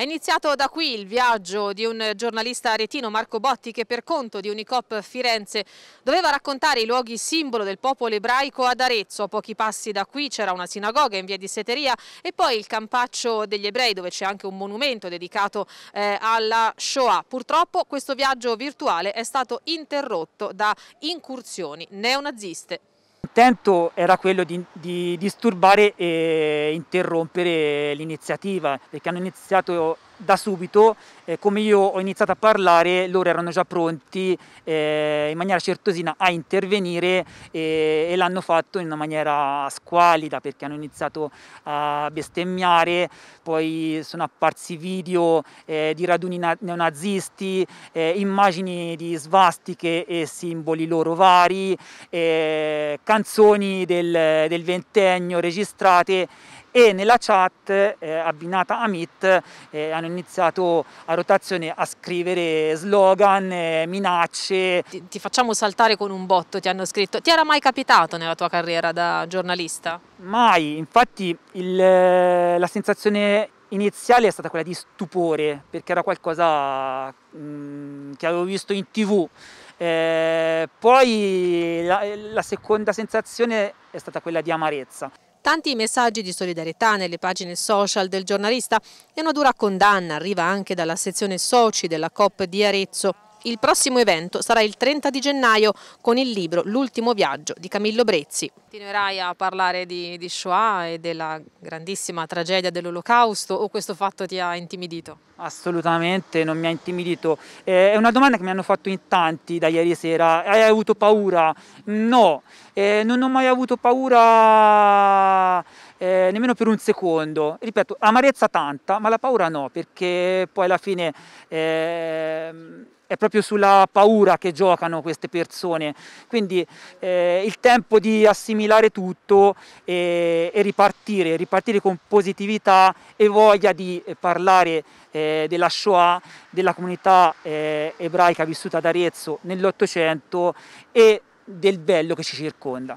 È iniziato da qui il viaggio di un giornalista aretino, Marco Botti, che per conto di Unicop Firenze doveva raccontare i luoghi simbolo del popolo ebraico ad Arezzo. A pochi passi da qui c'era una sinagoga in via di Seteria e poi il campaccio degli ebrei dove c'è anche un monumento dedicato eh, alla Shoah. Purtroppo questo viaggio virtuale è stato interrotto da incursioni neonaziste. L'intento era quello di, di disturbare e interrompere l'iniziativa perché hanno iniziato da subito, eh, come io ho iniziato a parlare, loro erano già pronti eh, in maniera certosina a intervenire e, eh, e l'hanno fatto in una maniera squalida perché hanno iniziato a bestemmiare, poi sono apparsi video eh, di raduni neonazisti, eh, immagini di svastiche e simboli loro vari, eh, canzoni del, del ventennio registrate e nella chat eh, abbinata a Meet eh, hanno iniziato a rotazione a scrivere slogan, eh, minacce. Ti, ti, facciamo saltare con un botto, ti hanno scritto. Ti era mai capitato nella tua carriera da giornalista? Mai, infatti il, eh, la sensazione iniziale è stata quella di stupore perché era qualcosa mh, mm, che avevo visto in tv. Eh, poi la, la seconda sensazione è stata quella di amarezza. Tanti messaggi di solidarietà nelle pagine social del giornalista e una dura condanna arriva anche dalla sezione soci della COP di Arezzo. Il prossimo evento sarà il 30 di gennaio con il libro L'ultimo viaggio di Camillo Brezzi. Continuerai a parlare di, di Shoah e della grandissima tragedia dell'olocausto o questo fatto ti ha intimidito? Assolutamente, non mi ha intimidito. Eh, è una domanda che mi hanno fatto in tanti da ieri sera. Hai avuto paura? No, eh, non ho mai avuto paura eh, nemmeno per un secondo. Ripeto, amarezza tanta, ma la paura no, perché poi alla fine eh, è proprio sulla paura che giocano queste persone, quindi eh, il tempo di assimilare tutto e, e, ripartire, ripartire con positività e voglia di eh, parlare eh, della Shoah, della comunità eh, ebraica vissuta ad Arezzo nell'Ottocento e del bello che ci circonda.